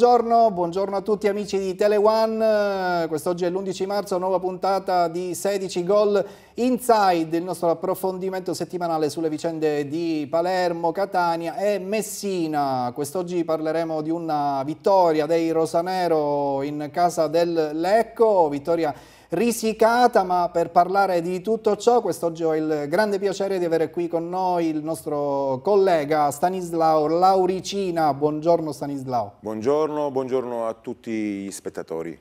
Buongiorno, buongiorno, a tutti amici di Tele1, eh, quest'oggi è l'11 marzo, nuova puntata di 16 gol inside, il nostro approfondimento settimanale sulle vicende di Palermo, Catania e Messina. Quest'oggi parleremo di una vittoria dei Rosanero in casa del Lecco, vittoria risicata, ma per parlare di tutto ciò quest'oggi ho il grande piacere di avere qui con noi il nostro collega Stanislao Lauricina. Buongiorno Stanislao. Buongiorno, buongiorno a tutti gli spettatori.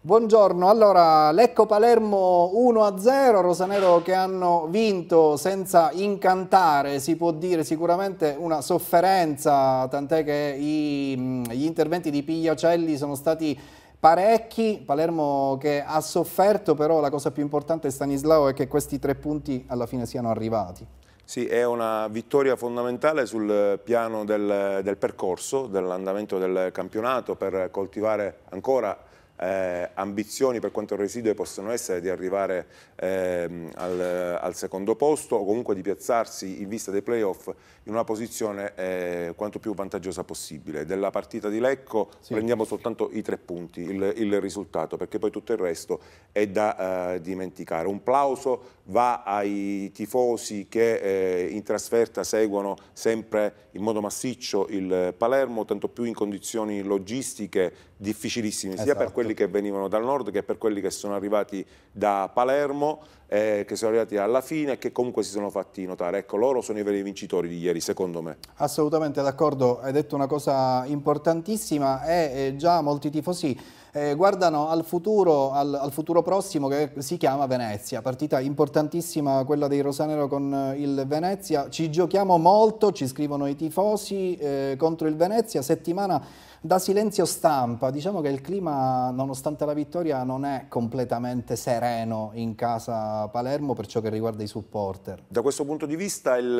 Buongiorno, allora Lecco Palermo 1-0, Rosanero che hanno vinto senza incantare, si può dire sicuramente una sofferenza, tant'è che i, gli interventi di Pigliacelli sono stati parecchi, Palermo che ha sofferto, però la cosa più importante Stanislao è che questi tre punti alla fine siano arrivati. Sì, è una vittoria fondamentale sul piano del, del percorso, dell'andamento del campionato per coltivare ancora eh, ambizioni per quanto residue possono essere di arrivare ehm, al, al, secondo posto o comunque di piazzarsi in vista dei playoff in una posizione eh, quanto più vantaggiosa possibile. Della partita di Lecco sì. prendiamo soltanto i tre punti, il, il, risultato, perché poi tutto il resto è da eh, dimenticare. Un plauso va ai tifosi che eh, in trasferta seguono sempre in modo massiccio il Palermo, tanto più in condizioni logistiche difficilissimi esatto. sia per esatto. quelli che venivano dal nord che per quelli che sono arrivati da Palermo, eh, che sono arrivati alla fine e che comunque si sono fatti notare. Ecco, loro sono i veri vincitori di ieri, secondo me. Assolutamente d'accordo, hai detto una cosa importantissima e eh, già molti tifosi eh, guardano al futuro, al, al futuro, prossimo che si chiama Venezia, partita importantissima quella dei Rosanero con eh, il Venezia, ci giochiamo molto, ci scrivono i tifosi eh, contro il Venezia, settimana da silenzio stampa, diciamo che il clima nonostante la vittoria non è completamente sereno in casa Palermo per ciò che riguarda i supporter. Da questo punto di vista il,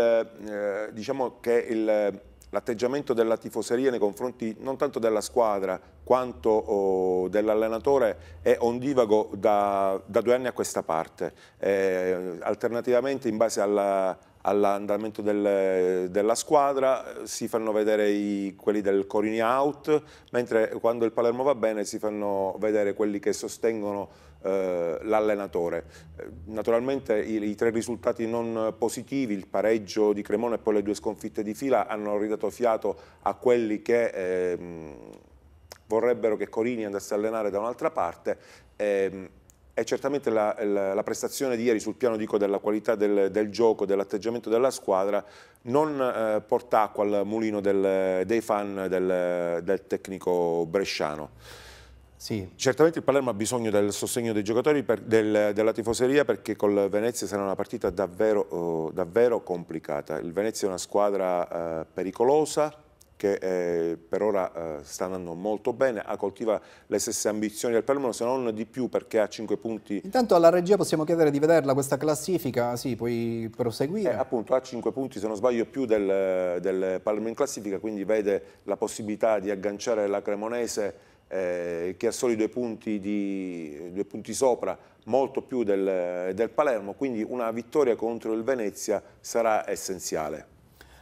eh, diciamo che il l'atteggiamento della tifoseria nei confronti non tanto della squadra quanto oh, dell'allenatore è ondivago da, da, due anni a questa parte. Eh, alternativamente in base all'andamento del, della squadra si fanno vedere i, quelli del Corini out, mentre quando il Palermo va bene si fanno vedere quelli che sostengono eh, l'allenatore. Eh, naturalmente i, i, tre risultati non positivi, il pareggio di Cremona e poi le due sconfitte di fila hanno ridato fiato a quelli che eh, vorrebbero che Corini andasse a allenare da un'altra parte. Eh, e certamente la, la, la, prestazione di ieri sul piano dico, della qualità del, del gioco, dell'atteggiamento della squadra non eh, porta acqua al mulino del, dei fan del, del tecnico bresciano. Sì. Certamente il Palermo ha bisogno del sostegno dei giocatori, per, del, della tifoseria, perché col Venezia sarà una partita davvero, eh, davvero complicata. Il Venezia è una squadra eh, pericolosa che eh, per ora eh, sta andando molto bene, ha coltiva le stesse ambizioni del Palermo, se non di più perché ha 5 punti. Intanto alla regia possiamo chiedere di vederla questa classifica, sì, puoi proseguire. Eh, appunto, ha 5 punti, se non sbaglio, più del, del Palermo in classifica, quindi vede la possibilità di agganciare la Cremonese eh, che ha soli due punti, di, due punti sopra, molto più del, del Palermo, quindi una vittoria contro il Venezia sarà essenziale.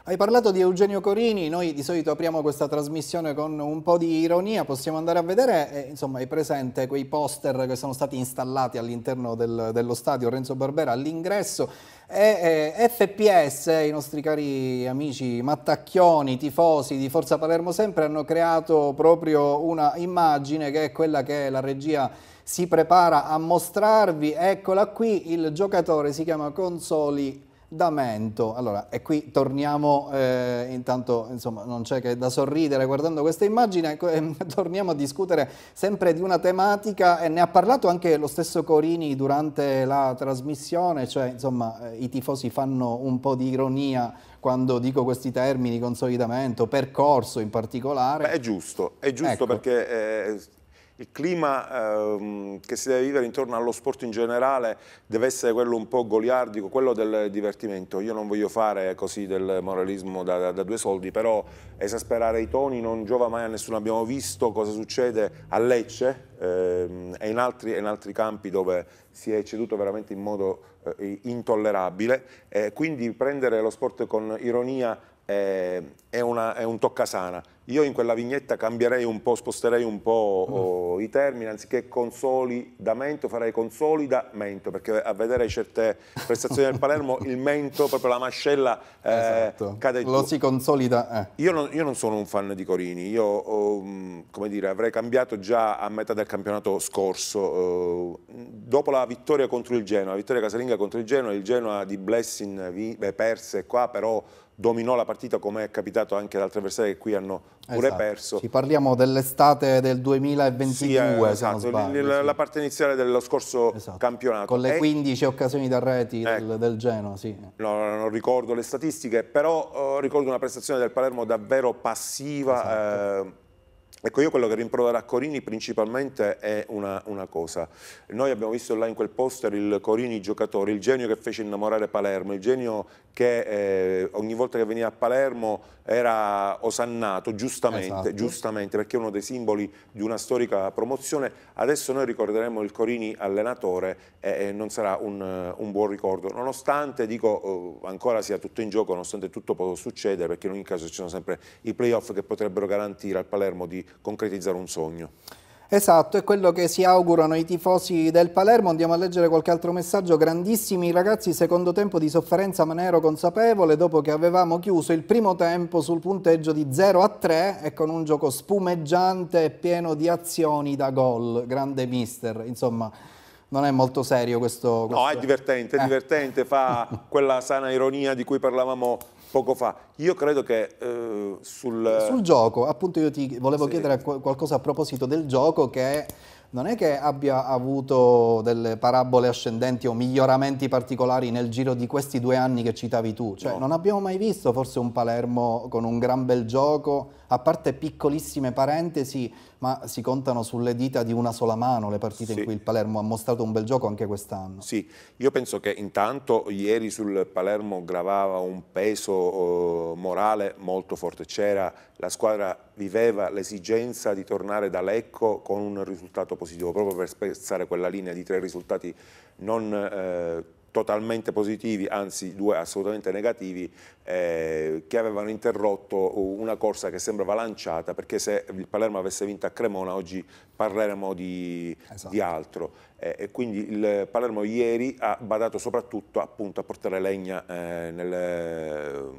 Hai parlato di Eugenio Corini, noi di solito apriamo questa trasmissione con un po' di ironia, possiamo andare a vedere, eh, insomma, è presente quei poster che sono stati installati all'interno del, dello stadio Renzo Barbera all'ingresso e eh, FPS, i nostri cari amici mattacchioni, tifosi di Forza Palermo sempre hanno creato proprio una immagine che è quella che la regia si prepara a mostrarvi, eccola qui, il giocatore si chiama Consoli D'Amento. Allora, e qui torniamo, eh, intanto insomma non c'è che da sorridere guardando questa immagine, eh, torniamo a discutere sempre di una tematica e ne ha parlato anche lo stesso Corini durante la trasmissione, cioè insomma eh, i tifosi fanno un po' di ironia quando dico questi termini, consolidamento, percorso in particolare. Beh, è giusto, è giusto ecco. perché eh, il clima ehm, che si deve vivere intorno allo sport in generale deve essere quello un po' goliardico, quello del divertimento. Io non voglio fare così del moralismo da, da, da due soldi, però esasperare i toni non giova mai a nessuno. Abbiamo visto cosa succede a Lecce ehm, e in altri, in altri, campi dove si è ceduto veramente in modo eh, intollerabile. Eh, quindi prendere lo sport con ironia eh, è, una, è un toccasana io in quella vignetta cambierei un po', sposterei un po' oh, mm. i termini, anziché consolidamento farei consolidamento, perché a vedere certe prestazioni del Palermo il mento, proprio la mascella eh, esatto. cade giù. Lo si consolida. Eh. Io, non, io, non, sono un fan di Corini, io oh, mm, come dire, avrei cambiato già a metà del campionato scorso, oh, dopo la vittoria contro il Genoa, la vittoria casalinga contro il Genoa, il Genoa di Blessing perse qua, però dominò la partita come è capitato anche ad altri avversari che qui hanno pure esatto. perso. Ci parliamo dell'estate del 2022, sì, eh, esatto. sbaglio, la, sì. la, parte iniziale dello scorso esatto. campionato. Con le 15 occasioni da reti eh. del, ecco. del Genoa, sì. No, non ricordo le statistiche, però eh, ricordo una prestazione del Palermo davvero passiva. Esatto eh, Ecco, io quello che rimproverà Corini principalmente è una, una, cosa. Noi abbiamo visto là in quel poster il Corini giocatore, il genio che fece innamorare Palermo, il genio che eh, ogni volta che veniva a Palermo era osannato, giustamente, esatto. giustamente, perché è uno dei simboli di una storica promozione. Adesso noi ricorderemo il Corini allenatore e, e non sarà un, un, buon ricordo, nonostante, dico, oh, ancora sia tutto in gioco, nonostante tutto possa succedere, perché in ogni caso ci sono sempre i playoff che potrebbero garantire al Palermo di concretizzare un sogno. Esatto, è quello che si augurano i tifosi del Palermo. Andiamo a leggere qualche altro messaggio. Grandissimi ragazzi, secondo tempo di sofferenza ma ne ero consapevole dopo che avevamo chiuso il primo tempo sul punteggio di 0 a 3 e con un gioco spumeggiante e pieno di azioni da gol. Grande mister, insomma non è molto serio questo... questo... No, è divertente, è eh. divertente, fa quella sana ironia di cui parlavamo poco fa. Io credo che eh, sul... Sul gioco, appunto io ti volevo sì. chiedere qualcosa a proposito del gioco che non è che abbia avuto delle parabole ascendenti o miglioramenti particolari nel giro di questi due anni che citavi tu. Cioè, no. Non abbiamo mai visto forse un Palermo con un gran bel gioco, a parte piccolissime parentesi, ma si contano sulle dita di una sola mano le partite sì. in cui il Palermo ha mostrato un bel gioco anche quest'anno. Sì, io penso che intanto ieri sul Palermo gravava un peso eh, morale molto forte, c'era la squadra viveva l'esigenza di tornare da Lecco con un risultato positivo, proprio per spezzare quella linea di tre risultati non eh, totalmente positivi, anzi due assolutamente negativi, eh, che avevano interrotto una corsa che sembrava lanciata, perché se il Palermo avesse vinto a Cremona oggi parleremo di, esatto. di altro. Eh, e quindi il Palermo ieri ha badato soprattutto appunto, a portare legna eh, nel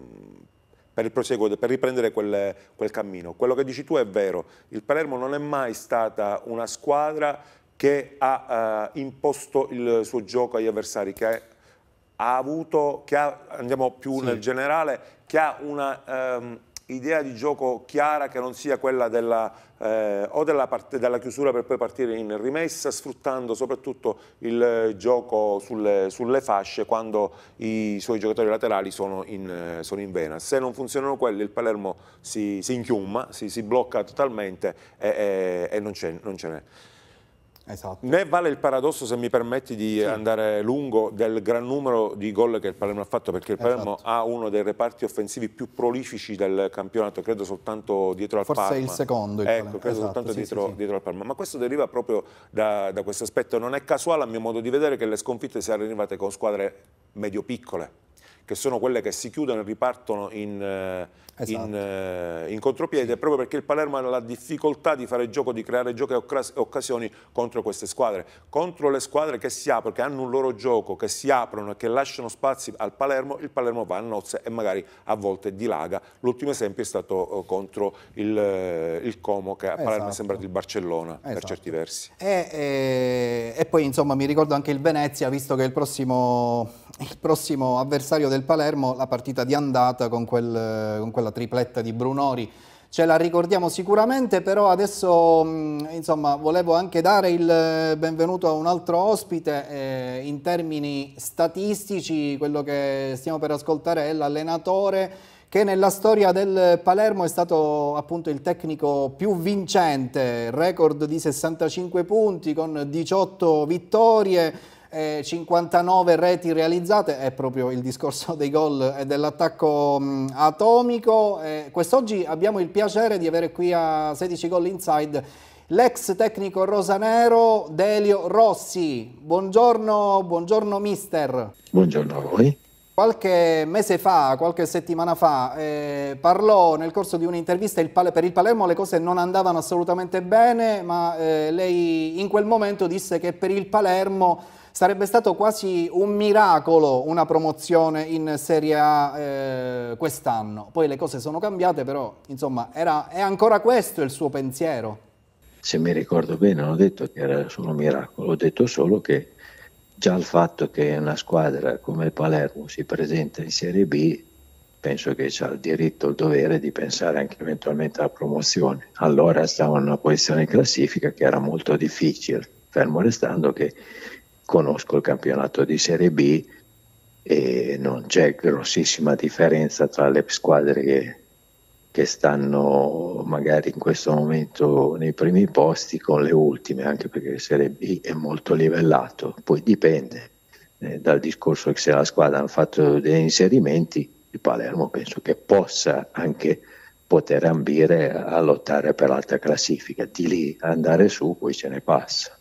per, proseguo, per riprendere quel, quel cammino. Quello che dici tu è vero, il Palermo non è mai stata una squadra che ha eh, imposto il suo gioco agli avversari, che ha avuto, che ha, andiamo più sì. nel generale, che ha una ehm, idea di gioco chiara che non sia quella della, eh, o della, della, chiusura per poi partire in rimessa, sfruttando soprattutto il eh, gioco sulle, sulle fasce quando i suoi giocatori laterali sono in, eh, sono in, vena. Se non funzionano quelli il Palermo si, si inchiuma, si, si blocca totalmente e, e, e non, ce n'è. Esatto. Né vale il paradosso, se mi permetti di sì. andare lungo, del gran numero di gol che il Palermo ha fatto, perché il Palermo esatto. ha uno dei reparti offensivi più prolifici del campionato, credo soltanto dietro al Forse Parma. Forse è il secondo. Il ecco, credo esatto, soltanto sì, dietro, sì, dietro, al Parma. Ma questo deriva proprio da, da questo aspetto. Non è casuale, a mio modo di vedere, che le sconfitte siano arrivate con squadre medio-piccole che sono quelle che si chiudono e ripartono in, eh, esatto. in, eh, in contropiede, sì. proprio perché il Palermo ha la difficoltà di fare gioco, di creare giochi e occasioni contro queste squadre. Contro le squadre che si aprono, che hanno un loro gioco, che si aprono e che lasciano spazi al Palermo, il Palermo va a nozze e magari a volte dilaga. L'ultimo esempio è stato eh, contro il, il Como, che a Palermo esatto. è sembrato il Barcellona esatto. per certi versi. E, e e poi insomma mi ricordo anche il Venezia, visto che il prossimo, il prossimo avversario del Palermo, la partita di andata con, quel, con quella tripletta di Brunori, ce la ricordiamo sicuramente, però adesso mm, insomma, volevo anche dare il eh, benvenuto a un altro ospite. Eh, in termini statistici, quello che stiamo per ascoltare è l'allenatore che nella storia del Palermo è stato appunto il tecnico più vincente, record di 65 punti con 18 vittorie, 59 reti realizzate, è proprio il discorso dei gol e dell'attacco atomico. Quest'oggi abbiamo il piacere di avere qui a 16 gol inside l'ex tecnico rosanero Delio Rossi. Buongiorno, buongiorno mister. Buongiorno a voi. Qualche mese fa, qualche settimana fa, eh, parlò nel corso di un'intervista per il Palermo le cose non andavano assolutamente bene, ma eh, lei in quel momento disse che per il Palermo sarebbe stato quasi un miracolo una promozione in Serie A eh, quest'anno. Poi le cose sono cambiate, però insomma era, è ancora questo il suo pensiero. Se mi ricordo bene, non ho detto che era solo un miracolo, ho detto solo che già il fatto che una squadra come il Palermo si presenta in Serie B penso che ha il diritto, e il dovere di pensare anche eventualmente alla promozione. Allora stava in una posizione in classifica che era molto difficile, fermo restando che conosco il campionato di Serie B e non c'è grossissima differenza tra le squadre che che stanno magari in questo momento nei primi posti con le ultime, anche perché la Serie B è molto livellato, poi dipende eh, dal discorso che se la squadra ha fatto degli inserimenti, il Palermo penso che possa anche poter ambire a lottare per l'alta classifica, di lì andare su poi ce ne passa.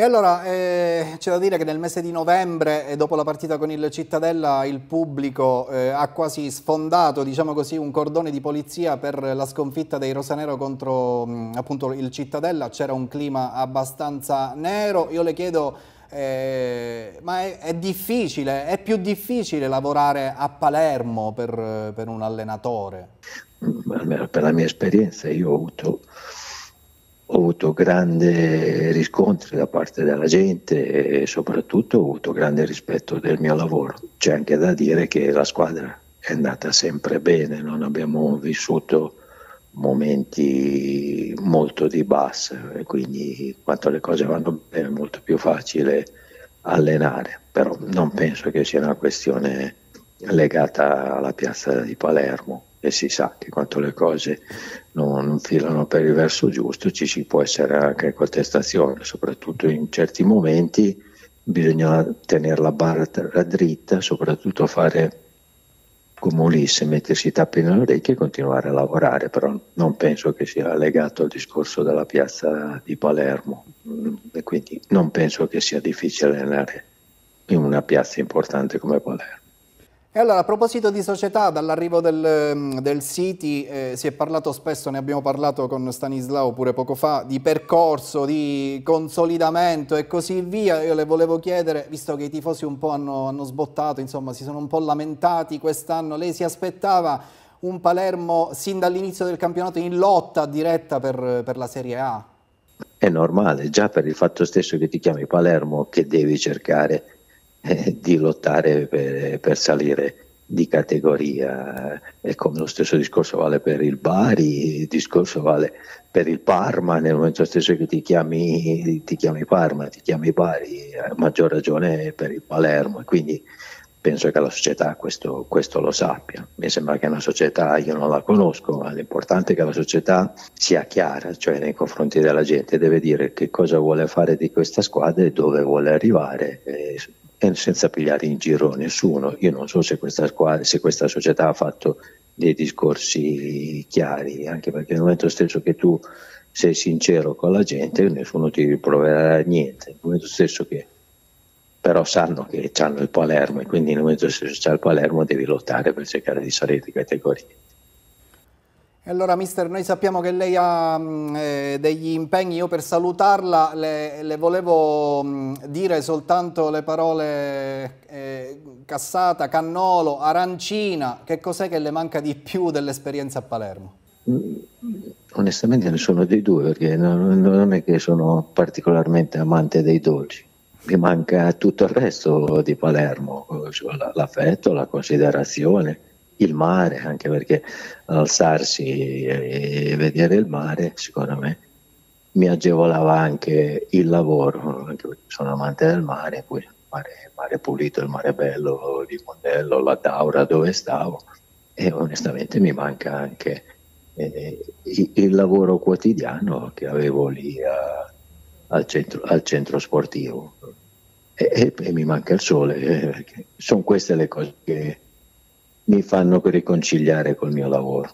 E allora eh, c'è da dire che nel mese di novembre, eh, dopo la partita con il Cittadella, il pubblico eh, ha quasi sfondato diciamo così, un cordone di polizia per la sconfitta dei Rosanero contro mh, mm, appunto, il Cittadella. C'era un clima abbastanza nero. Io le chiedo, eh, ma è, è, difficile, è più difficile lavorare a Palermo per, per un allenatore? Mm, per la mia esperienza, io ho avuto ho avuto grande riscontri da parte della gente e soprattutto ho avuto grande rispetto del mio lavoro. C'è anche da dire che la squadra è andata sempre bene, non abbiamo vissuto momenti molto di bassa e quindi quando le cose vanno bene è molto più facile allenare, però non penso che sia una questione legata alla piazza di Palermo e si sa che quando le cose non, non, filano per il verso giusto ci, si può essere anche contestazione, soprattutto in certi momenti bisogna tenere la barra dritta, soprattutto fare come Ulisse, mettersi i tappi nelle orecchie e continuare a lavorare, però non penso che sia legato al discorso della piazza di Palermo e quindi non penso che sia difficile allenare in una piazza importante come Palermo. E allora, a proposito di società, dall'arrivo del, mm, del City eh, si è parlato spesso, ne abbiamo parlato con Stanislao pure poco fa, di percorso, di consolidamento e così via. Io le volevo chiedere, visto che i tifosi un po' hanno, hanno sbottato, insomma, si sono un po' lamentati quest'anno, lei si aspettava un Palermo sin dall'inizio del campionato in lotta diretta per, per la Serie A? È normale, già per il fatto stesso che ti chiami Palermo che devi cercare eh, di lottare per, per, salire di categoria e come lo stesso discorso vale per il Bari, il discorso vale per il Parma, nel momento stesso che ti chiami, ti chiami Parma, ti chiami Bari, a maggior ragione per il Palermo, quindi penso che la società questo, questo, lo sappia. Mi sembra che una società, io non la conosco, ma l'importante è che la società sia chiara, cioè nei confronti della gente, deve dire che cosa vuole fare di questa squadra e dove vuole arrivare, e eh, senza pigliare in giro nessuno. Io non so se questa, squadra, se questa società ha fatto dei discorsi chiari, anche perché nel momento stesso che tu sei sincero con la gente, nessuno ti riproverà niente. Nel momento stesso che però sanno che hanno il Palermo e quindi nel momento stesso che c'è il Palermo devi lottare per cercare di salire di categoria. Allora mister, noi sappiamo che lei ha mh, mm, eh, degli impegni, io per salutarla le, le volevo mh, mm, dire soltanto le parole eh, cassata, cannolo, arancina, che cos'è che le manca di più dell'esperienza a Palermo? Mm, onestamente nessuno dei due perché non, non è che sono particolarmente amante dei dolci mi manca tutto il resto di Palermo, cioè l'affetto, la considerazione, il mare, anche perché alzarsi e, vedere il mare secondo me, mi agevolava anche il lavoro, anche perché sono amante del mare, poi il mare, il mare pulito, il mare bello di Mondello, la Taura dove stavo e onestamente mi manca anche eh, il lavoro quotidiano che avevo lì a, al, centro, al, centro, sportivo e, e, e, mi manca il sole, eh, sono queste le cose che mi fanno riconciliare col mio lavoro.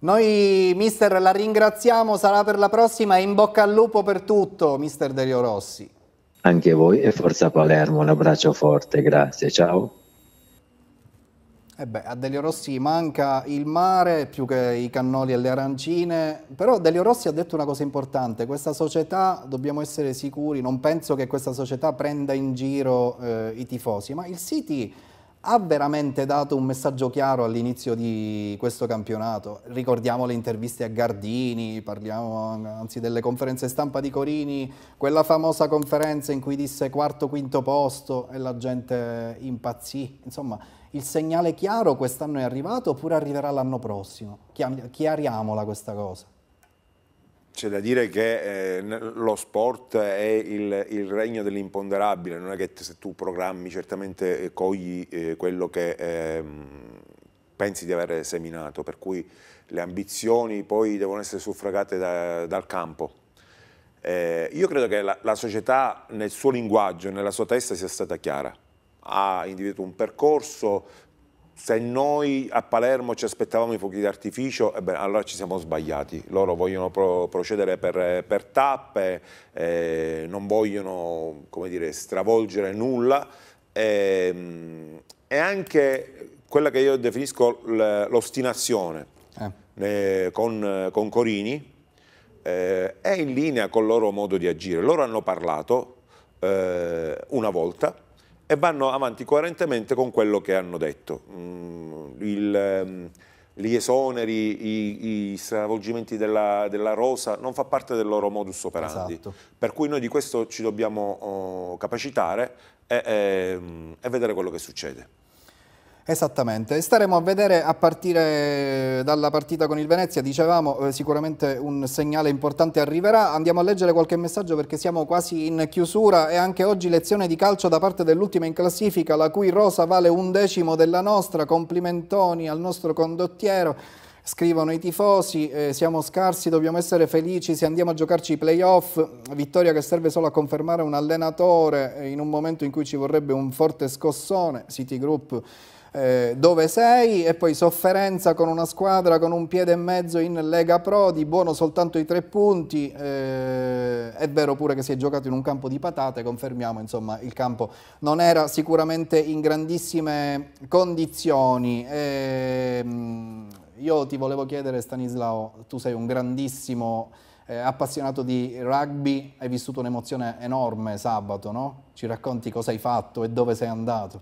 Noi, mister, la ringraziamo, sarà per la prossima e in bocca al lupo per tutto, mister Delio Rossi. Anche voi e forza Palermo, un abbraccio forte, grazie, ciao. E eh beh, a Delio Rossi manca il mare più che i cannoli e le arancine, però Delio Rossi ha detto una cosa importante, questa società, dobbiamo essere sicuri, non penso che questa società prenda in giro eh, i tifosi, ma il City ha veramente dato un messaggio chiaro all'inizio di questo campionato. Ricordiamo le interviste a Gardini, parliamo anzi delle conferenze stampa di Corini, quella famosa conferenza in cui disse quarto, quinto posto e la gente impazzì. Insomma, il segnale chiaro quest'anno è arrivato oppure arriverà l'anno prossimo? Chiariamola questa cosa. C'è da dire che eh, lo sport è il, il regno dell'imponderabile, non è che se tu programmi certamente eh, cogli eh, quello che eh, pensi di aver seminato, per cui le ambizioni poi devono essere suffragate da, dal campo. Eh, io credo che la, la società nel suo linguaggio, nella sua testa sia stata chiara, ha individuato un percorso, se noi a Palermo ci aspettavamo i fuochi d'artificio, eh allora ci siamo sbagliati. Loro vogliono pro procedere per, per tappe, eh, non vogliono come dire, stravolgere nulla. Eh, e anche quella che io definisco l'ostinazione eh. con, con, Corini eh, è in linea con il loro modo di agire. Loro hanno parlato eh, una volta, e vanno avanti coerentemente con quello che hanno detto. Mm, il, ehm, gli esoneri, i, i stravolgimenti della, della, rosa non fa parte del loro modus operandi. Esatto. Per cui noi di questo ci dobbiamo oh, capacitare e, e, ehm, e vedere quello che succede. Esattamente, staremo a vedere a partire dalla partita con il Venezia, dicevamo eh, sicuramente un segnale importante arriverà, andiamo a leggere qualche messaggio perché siamo quasi in chiusura e anche oggi lezione di calcio da parte dell'ultima in classifica la cui rosa vale un decimo della nostra, complimentoni al nostro condottiero, scrivono i tifosi, eh, siamo scarsi, dobbiamo essere felici se andiamo a giocarci i playoff, vittoria che serve solo a confermare un allenatore eh, in un momento in cui ci vorrebbe un forte scossone, City Group eh, dove sei e poi sofferenza con una squadra con un piede e mezzo in Lega Pro, di buono soltanto i tre punti, eh, è vero pure che si è giocato in un campo di patate, confermiamo insomma il campo non era sicuramente in grandissime condizioni. Eh, io ti volevo chiedere Stanislao, tu sei un grandissimo... Eh, appassionato di rugby, hai vissuto un'emozione enorme sabato, no? Ci racconti cosa hai fatto e dove sei andato?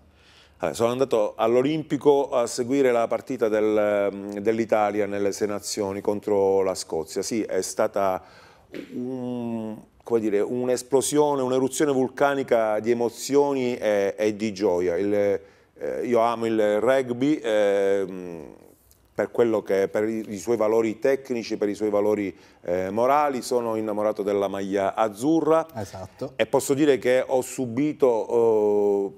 sono andato all'Olimpico a seguire la partita del, mm, dell'Italia nelle sei nazioni contro la Scozia. Sì, è stata un'esplosione, un un'eruzione vulcanica di emozioni e, e di gioia. Il, eh, io amo il rugby eh, per, che, per, i suoi valori tecnici, per i suoi valori eh, morali, sono innamorato della maglia azzurra esatto. e posso dire che ho subito oh,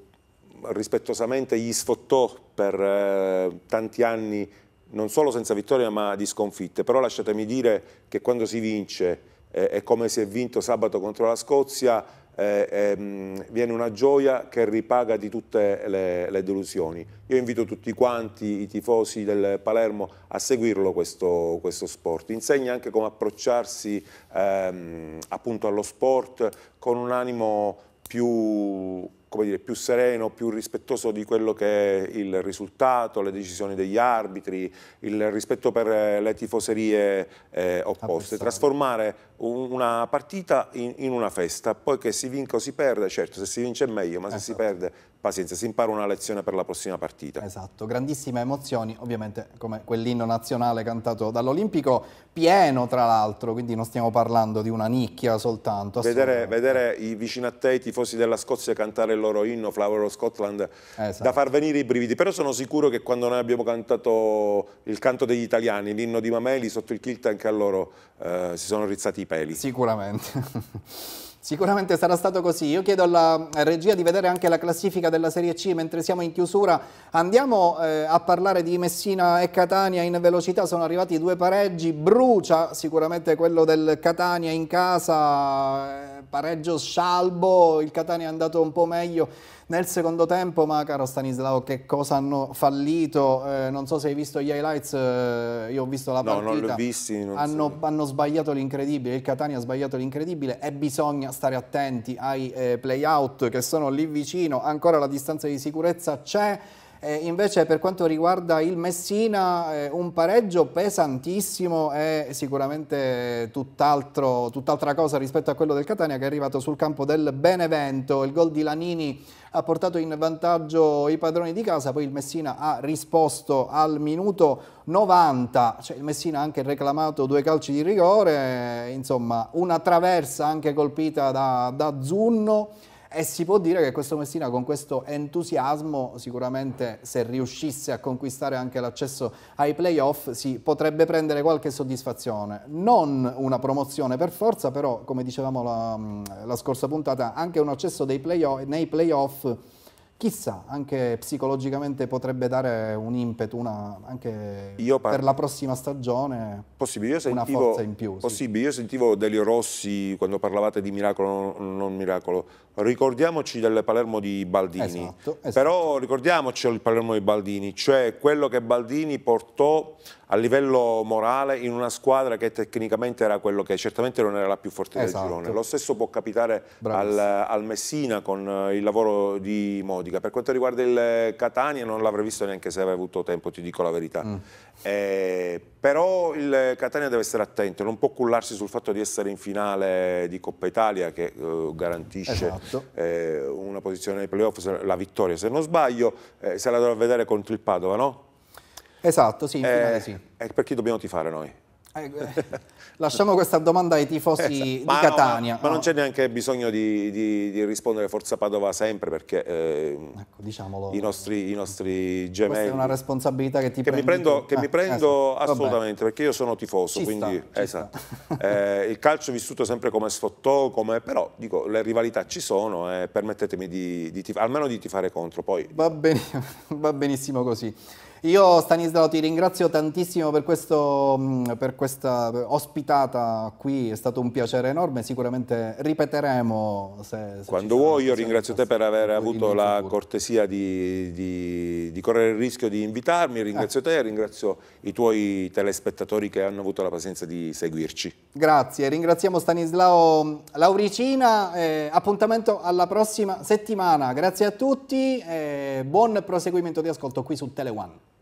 rispettosamente gli sfottò per eh, tanti anni non solo senza vittoria ma di sconfitte, però lasciatemi dire che quando si vince eh, è come si è vinto sabato contro la Scozia, eh, ehm, viene una gioia che ripaga di tutte le, le, delusioni. Io invito tutti quanti i tifosi del Palermo a seguirlo questo, questo sport, insegna anche come approcciarsi ehm, appunto allo sport con un animo più come dire, più sereno, più rispettoso di quello che è il risultato, le decisioni degli arbitri, il rispetto per eh, le tifoserie eh, opposte. Trasformare un, una partita in, in, una festa, poi che si vinca o si perde, certo se si vince è meglio, ma se esatto. si perde pazienza, si impara una lezione per la prossima partita. Esatto, grandissime emozioni, ovviamente come quell'inno nazionale cantato dall'Olimpico, pieno tra l'altro, quindi non stiamo parlando di una nicchia soltanto. Vedere, vedere, i vicino a te, i tifosi della Scozia cantare il loro inno, Flower of Scotland, esatto. da far venire i brividi, però sono sicuro che quando noi abbiamo cantato il canto degli italiani, l'inno di Mameli, sotto il kilt anche a loro eh, si sono rizzati i peli. Sicuramente. Sicuramente sarà stato così. Io chiedo alla eh, regia di vedere anche la classifica della Serie C mentre siamo in chiusura. Andiamo eh, a parlare di Messina e Catania in velocità. Sono arrivati due pareggi. Brucia sicuramente quello del Catania in casa, eh, pareggio scialbo. Il Catania è andato un po' meglio nel secondo tempo, ma caro Stanislao, che cosa hanno fallito? Eh, non so se hai visto gli highlights, eh, io ho visto la partita. No, non l'ho visti. Non hanno, so. hanno, sbagliato l'incredibile, il Catania ha sbagliato l'incredibile e bisogna stare attenti ai eh, play-out che sono lì vicino, ancora la distanza di sicurezza c'è. Eh, invece per quanto riguarda il Messina, eh, un pareggio pesantissimo e sicuramente tutt'altra tutt cosa rispetto a quello del Catania che è arrivato sul campo del Benevento. Il gol di Lanini ha portato in vantaggio i padroni di casa, poi il Messina ha risposto al minuto 90, cioè il Messina ha anche reclamato due calci di rigore, insomma una traversa anche colpita da, da Zunno e si può dire che questo Messina con questo entusiasmo sicuramente se riuscisse a conquistare anche l'accesso ai playoff si potrebbe prendere qualche soddisfazione. Non una promozione per forza però come dicevamo la, la scorsa puntata anche un accesso play nei playoff chissà, anche psicologicamente potrebbe dare un impeto, una, anche per la prossima stagione, possibile, sentivo, una forza in più. Sì. Possibile, io sentivo Delio Rossi quando parlavate di miracolo, non miracolo, ricordiamoci del Palermo di Baldini, esatto, esatto. però ricordiamoci il Palermo di Baldini, cioè quello che Baldini portò a livello morale in una squadra che tecnicamente era quello che certamente non era la più forte esatto. del girone. Lo stesso può capitare al, al Messina con il lavoro di Modi modica. Per quanto riguarda il eh, Catania non l'avrei visto neanche se avrei avuto tempo, ti dico la verità. Mm. Eh, però il eh, Catania deve essere attento, non può cullarsi sul fatto di essere in finale di Coppa Italia che eh, garantisce esatto. eh, una posizione nei playoff, la vittoria se non sbaglio, eh, se la dovrà vedere contro il Padova, no? Esatto, sì, in finale sì. E per chi dobbiamo tifare noi? Eh, eh, lasciamo questa domanda ai tifosi esatto. di Catania. No, ma, no. non c'è neanche bisogno di, di, di, rispondere Forza Padova sempre perché eh, ecco, i, nostri, i, nostri, gemelli... Questa è una responsabilità che ti che mi prendo, che eh, mi prendo esatto. assolutamente Vabbè. perché io sono tifoso, ci quindi sta, esatto. eh, il calcio è vissuto sempre come sfottò, come, però dico, le rivalità ci sono e permettetemi di, di almeno di tifare contro. Poi... Va, ben, va benissimo così. Io Stanislao ti ringrazio tantissimo per, questo, mm, per questa ospitata qui, è stato un piacere enorme, sicuramente ripeteremo. Se, se Quando vuoi, io ringrazio te per aver avuto la futuro. cortesia di, di, di, correre il rischio di invitarmi, ringrazio eh. te, ringrazio i tuoi telespettatori che hanno avuto la pazienza di seguirci. Grazie, ringraziamo Stanislao Lauricina, eh, appuntamento alla prossima settimana, grazie a tutti, eh, buon proseguimento di ascolto qui su Tele One.